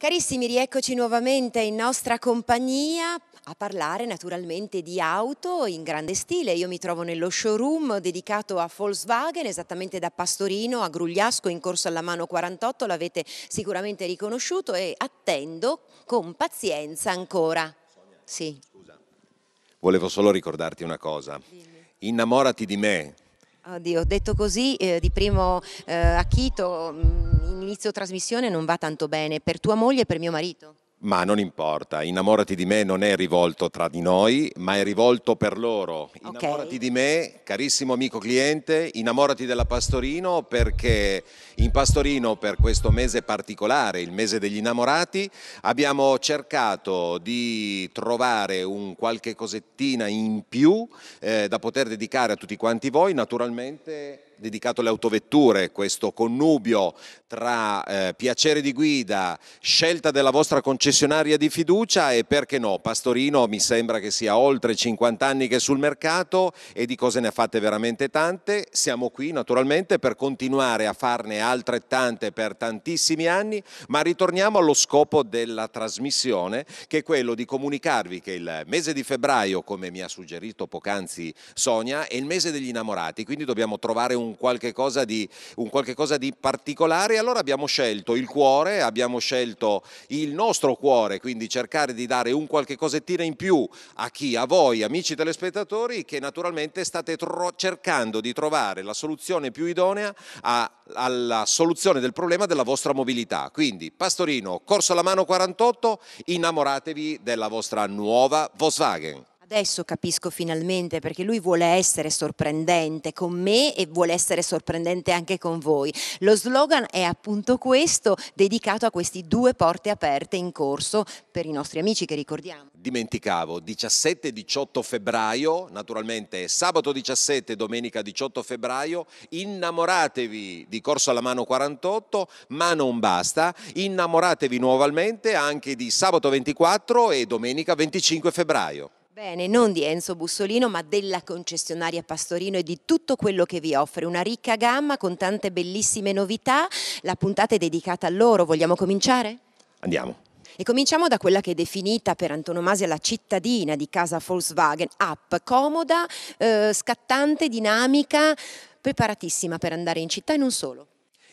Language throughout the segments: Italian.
Carissimi, rieccoci nuovamente in nostra compagnia a parlare naturalmente di auto in grande stile. Io mi trovo nello showroom dedicato a Volkswagen, esattamente da Pastorino a Grugliasco in corso alla mano 48, l'avete sicuramente riconosciuto e attendo con pazienza ancora. sì. Scusa. Volevo solo ricordarti una cosa. Innamorati di me, Oddio, detto così eh, di primo eh, acchito, mm, inizio trasmissione non va tanto bene per tua moglie e per mio marito. Ma non importa, innamorati di me non è rivolto tra di noi, ma è rivolto per loro. Okay. Innamorati di me, carissimo amico cliente, innamorati della Pastorino perché in Pastorino per questo mese particolare, il mese degli innamorati, abbiamo cercato di trovare un qualche cosettina in più eh, da poter dedicare a tutti quanti voi, naturalmente dedicato alle autovetture, questo connubio tra eh, piacere di guida, scelta della vostra concessionaria di fiducia e perché no, Pastorino mi sembra che sia oltre 50 anni che è sul mercato e di cose ne ha fatte veramente tante. Siamo qui naturalmente per continuare a farne altrettante per tantissimi anni, ma ritorniamo allo scopo della trasmissione che è quello di comunicarvi che il mese di febbraio, come mi ha suggerito poc'anzi Sonia, è il mese degli innamorati, quindi dobbiamo trovare un un qualche, cosa di, un qualche cosa di particolare. Allora abbiamo scelto il cuore, abbiamo scelto il nostro cuore, quindi cercare di dare un qualche cosettina in più a chi? A voi, amici telespettatori, che naturalmente state tro- cercando di trovare la soluzione più idonea a, alla soluzione del problema della vostra mobilità. Quindi Pastorino, Corso alla mano 48, innamoratevi della vostra nuova Volkswagen adesso capisco finalmente perché lui vuole essere sorprendente con me e vuole essere sorprendente anche con voi. Lo slogan è appunto questo, dedicato a queste due porte aperte in corso per i nostri amici che ricordiamo. Dimenticavo, 17-18 febbraio, naturalmente sabato 17, domenica 18 febbraio, innamoratevi di Corso alla Mano 48, ma non basta, innamoratevi nuovamente anche di sabato 24 e domenica 25 febbraio. Bene, non di Enzo Bussolino, ma della concessionaria Pastorino e di tutto quello che vi offre. Una ricca gamma con tante bellissime novità. La puntata è dedicata a loro. Vogliamo cominciare? Andiamo. E cominciamo da quella che è definita per antonomasia la cittadina di casa Volkswagen, app comoda, eh, scattante, dinamica, preparatissima per andare in città e non solo.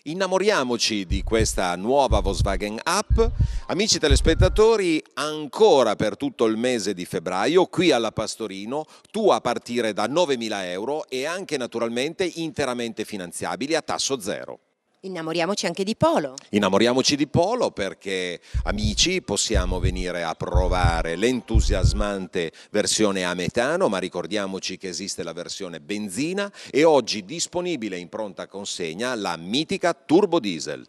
Innamoriamoci di questa nuova Volkswagen App. Amici telespettatori, ancora per tutto il mese di febbraio, qui alla Pastorino, tu a partire da 9.000 euro e anche naturalmente interamente finanziabili a tasso zero. Innamoriamoci anche di Polo. Innamoriamoci di Polo perché, amici, possiamo venire a provare l'entusiasmante versione a metano, ma ricordiamoci che esiste la versione benzina e oggi disponibile in pronta consegna la mitica Turbo Diesel.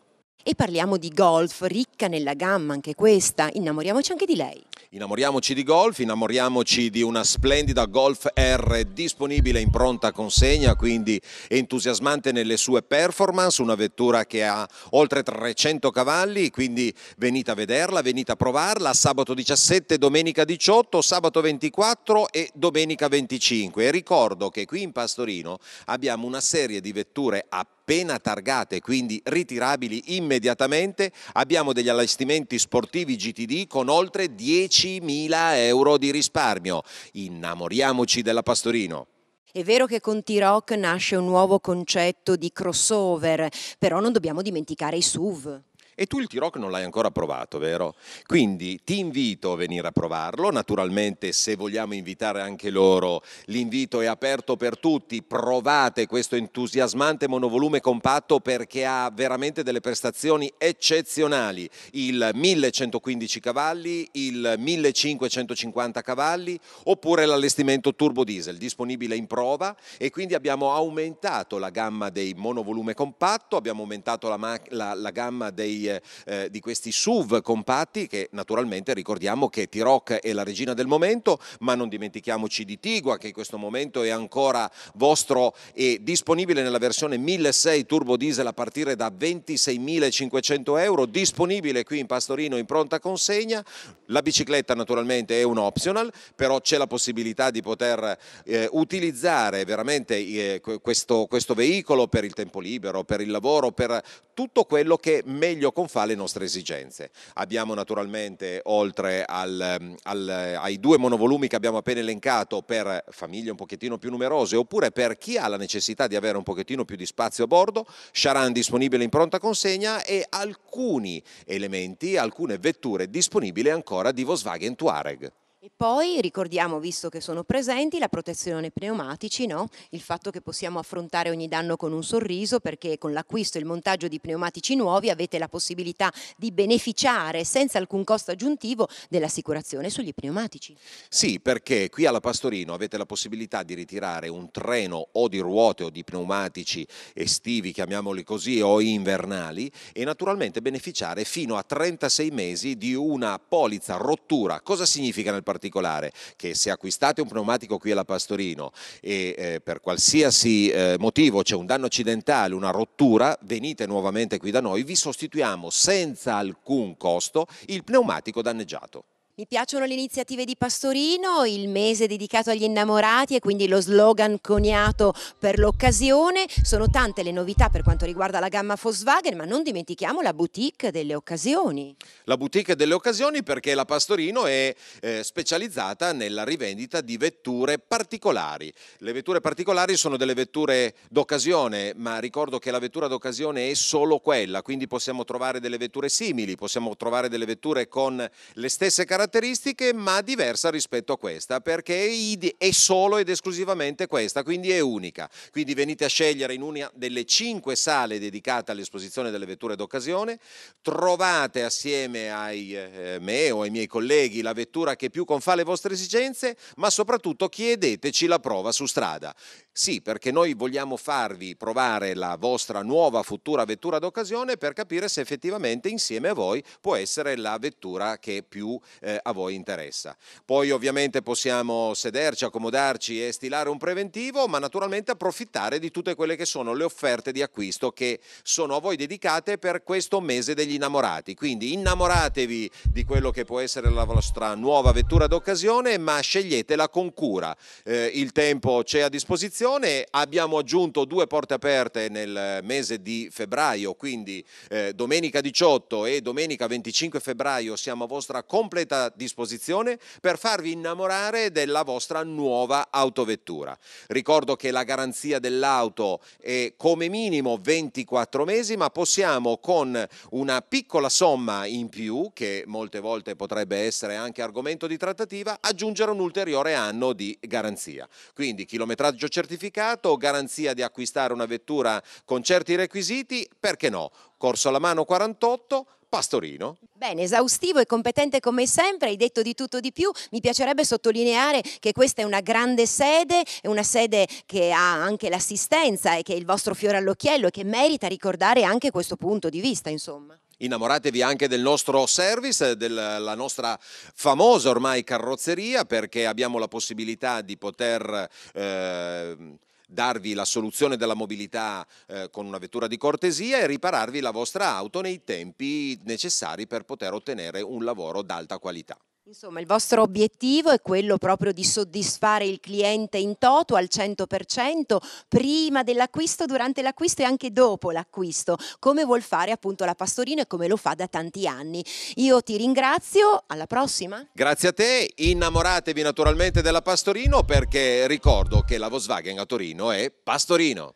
E parliamo di golf, ricca nella gamma anche questa, innamoriamoci anche di lei. Innamoriamoci di golf, innamoriamoci di una splendida Golf R disponibile in pronta consegna, quindi entusiasmante nelle sue performance, una vettura che ha oltre 300 cavalli, quindi venite a vederla, venite a provarla sabato 17, domenica 18, sabato 24 e domenica 25. E ricordo che qui in Pastorino abbiamo una serie di vetture appena appena targate, quindi ritirabili immediatamente. Abbiamo degli allestimenti sportivi GTD con oltre 10.000 euro di risparmio. Innamoriamoci della Pastorino. È vero che con T-Rock nasce un nuovo concetto di crossover, però non dobbiamo dimenticare i SUV. E tu il T-Rock non l'hai ancora provato, vero? Quindi ti invito a venire a provarlo. Naturalmente, se vogliamo invitare anche loro, l'invito è aperto per tutti. Provate questo entusiasmante monovolume compatto perché ha veramente delle prestazioni eccezionali. Il 1115 cavalli, il 1550 cavalli oppure l'allestimento turbo diesel disponibile in prova e quindi abbiamo aumentato la gamma dei monovolume compatto, abbiamo aumentato la, la, la gamma dei eh, eh, di questi SUV compatti che naturalmente ricordiamo che T-Rock è la regina del momento, ma non dimentichiamoci di Tigua che in questo momento è ancora vostro e disponibile nella versione 1.6 turbo diesel a partire da 26.500 euro, disponibile qui in Pastorino in pronta consegna. La bicicletta naturalmente è un optional, però c'è la possibilità di poter eh, utilizzare veramente eh, questo, questo veicolo per il tempo libero, per il lavoro, per tutto quello che meglio con fa le nostre esigenze. Abbiamo naturalmente, oltre al, mm, al, ai due monovolumi che abbiamo appena elencato per famiglie un pochettino più numerose oppure per chi ha la necessità di avere un pochettino più di spazio a bordo, Charan disponibile in pronta consegna e alcuni elementi, alcune vetture disponibili ancora di Volkswagen Touareg. E poi ricordiamo, visto che sono presenti, la protezione pneumatici, no? il fatto che possiamo affrontare ogni danno con un sorriso perché con l'acquisto e il montaggio di pneumatici nuovi avete la possibilità di beneficiare senza alcun costo aggiuntivo dell'assicurazione sugli pneumatici. Sì, perché qui alla Pastorino avete la possibilità di ritirare un treno o di ruote o di pneumatici estivi, chiamiamoli così, o invernali e naturalmente beneficiare fino a 36 mesi di una polizza rottura. Cosa significa nel particolare che se acquistate un pneumatico qui alla Pastorino e eh, per qualsiasi eh, motivo c'è un danno accidentale, una rottura, venite nuovamente qui da noi, vi sostituiamo senza alcun costo il pneumatico danneggiato. Mi piacciono le iniziative di Pastorino, il mese dedicato agli innamorati e quindi lo slogan coniato per l'occasione. Sono tante le novità per quanto riguarda la gamma Volkswagen, ma non dimentichiamo la boutique delle occasioni. La boutique delle occasioni perché la Pastorino è eh, specializzata nella rivendita di vetture particolari. Le vetture particolari sono delle vetture d'occasione, ma ricordo che la vettura d'occasione è solo quella, quindi possiamo trovare delle vetture simili, possiamo trovare delle vetture con le stesse caratteristiche caratteristiche ma diversa rispetto a questa perché è solo ed esclusivamente questa, quindi è unica. Quindi venite a scegliere in una delle cinque sale dedicate all'esposizione delle vetture d'occasione, trovate assieme a eh, me o ai miei colleghi la vettura che più confà le vostre esigenze, ma soprattutto chiedeteci la prova su strada. Sì, perché noi vogliamo farvi provare la vostra nuova futura vettura d'occasione per capire se effettivamente insieme a voi può essere la vettura che più eh, eh, a voi interessa. Poi ovviamente possiamo sederci, accomodarci e stilare un preventivo, ma naturalmente approfittare di tutte quelle che sono le offerte di acquisto che sono a voi dedicate per questo mese degli innamorati. Quindi innamoratevi di quello che può essere la vostra nuova vettura d'occasione, ma sceglietela con cura. Eh, il tempo c'è a disposizione, abbiamo aggiunto due porte aperte nel mese di febbraio, quindi eh, domenica 18 e domenica 25 febbraio siamo a vostra completa disposizione per farvi innamorare della vostra nuova autovettura. Ricordo che la garanzia dell'auto è come minimo 24 mesi, ma possiamo con una piccola somma in più, che molte volte potrebbe essere anche argomento di trattativa, aggiungere un ulteriore anno di garanzia. Quindi chilometraggio certificato, garanzia di acquistare una vettura con certi requisiti, perché no? Corso alla mano 48, Pastorino. Bene, esaustivo e competente come sempre, hai detto di tutto di più. Mi piacerebbe sottolineare che questa è una grande sede, è una sede che ha anche l'assistenza e che è il vostro fiore all'occhiello e che merita ricordare anche questo punto di vista, insomma. Innamoratevi anche del nostro service, della nostra famosa ormai carrozzeria, perché abbiamo la possibilità di poter... Eh, darvi la soluzione della mobilità eh, con una vettura di cortesia e ripararvi la vostra auto nei tempi necessari per poter ottenere un lavoro d'alta qualità. Insomma, il vostro obiettivo è quello proprio di soddisfare il cliente in toto al 100% prima dell'acquisto, durante l'acquisto e anche dopo l'acquisto, come vuol fare appunto la Pastorino e come lo fa da tanti anni. Io ti ringrazio, alla prossima. Grazie a te, innamoratevi naturalmente della Pastorino perché ricordo che la Volkswagen a Torino è Pastorino.